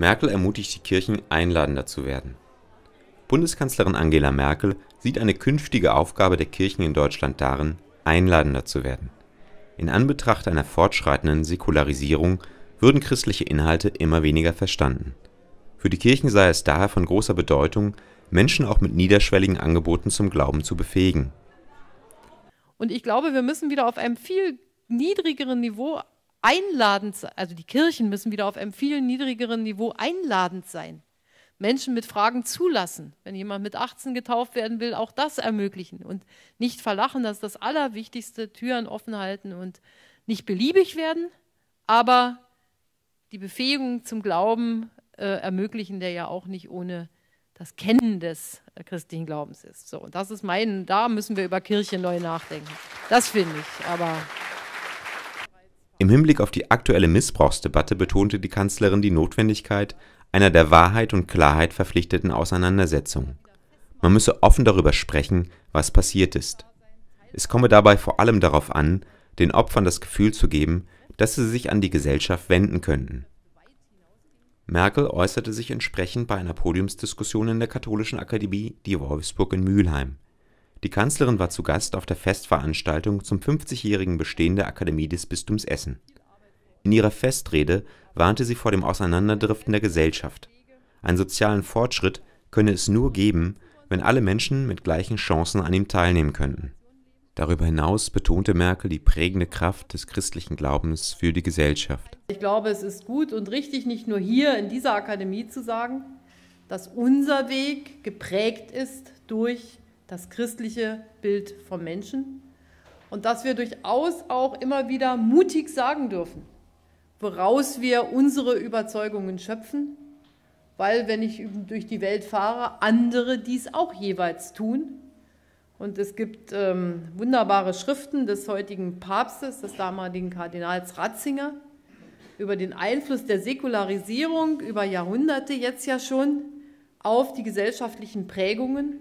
Merkel ermutigt die Kirchen, einladender zu werden. Bundeskanzlerin Angela Merkel sieht eine künftige Aufgabe der Kirchen in Deutschland darin, einladender zu werden. In Anbetracht einer fortschreitenden Säkularisierung würden christliche Inhalte immer weniger verstanden. Für die Kirchen sei es daher von großer Bedeutung, Menschen auch mit niederschwelligen Angeboten zum Glauben zu befähigen. Und ich glaube, wir müssen wieder auf einem viel niedrigeren Niveau einladend, also die Kirchen müssen wieder auf einem viel niedrigeren Niveau einladend sein. Menschen mit Fragen zulassen. Wenn jemand mit 18 getauft werden will, auch das ermöglichen und nicht verlachen, dass das Allerwichtigste, Türen offen halten und nicht beliebig werden, aber die Befähigung zum Glauben äh, ermöglichen, der ja auch nicht ohne das Kennen des äh, christlichen Glaubens ist. So, und das ist mein, da müssen wir über Kirche neu nachdenken. Das finde ich, aber. Im Hinblick auf die aktuelle Missbrauchsdebatte betonte die Kanzlerin die Notwendigkeit einer der Wahrheit und Klarheit verpflichteten Auseinandersetzung. Man müsse offen darüber sprechen, was passiert ist. Es komme dabei vor allem darauf an, den Opfern das Gefühl zu geben, dass sie sich an die Gesellschaft wenden könnten. Merkel äußerte sich entsprechend bei einer Podiumsdiskussion in der Katholischen Akademie, die Wolfsburg in Mülheim die Kanzlerin war zu Gast auf der Festveranstaltung zum 50-jährigen Bestehen der Akademie des Bistums Essen. In ihrer Festrede warnte sie vor dem Auseinanderdriften der Gesellschaft. Einen sozialen Fortschritt könne es nur geben, wenn alle Menschen mit gleichen Chancen an ihm teilnehmen könnten. Darüber hinaus betonte Merkel die prägende Kraft des christlichen Glaubens für die Gesellschaft. Ich glaube, es ist gut und richtig, nicht nur hier in dieser Akademie zu sagen, dass unser Weg geprägt ist durch das christliche Bild vom Menschen und dass wir durchaus auch immer wieder mutig sagen dürfen, woraus wir unsere Überzeugungen schöpfen, weil wenn ich durch die Welt fahre, andere dies auch jeweils tun. Und es gibt ähm, wunderbare Schriften des heutigen Papstes, des damaligen Kardinals Ratzinger, über den Einfluss der Säkularisierung über Jahrhunderte jetzt ja schon auf die gesellschaftlichen Prägungen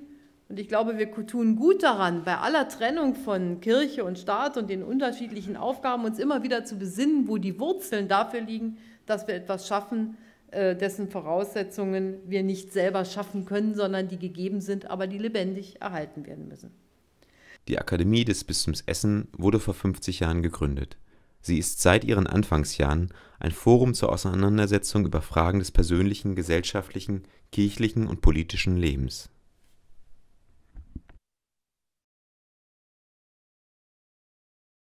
und ich glaube, wir tun gut daran, bei aller Trennung von Kirche und Staat und den unterschiedlichen Aufgaben uns immer wieder zu besinnen, wo die Wurzeln dafür liegen, dass wir etwas schaffen, äh, dessen Voraussetzungen wir nicht selber schaffen können, sondern die gegeben sind, aber die lebendig erhalten werden müssen. Die Akademie des Bistums Essen wurde vor 50 Jahren gegründet. Sie ist seit ihren Anfangsjahren ein Forum zur Auseinandersetzung über Fragen des persönlichen, gesellschaftlichen, kirchlichen und politischen Lebens.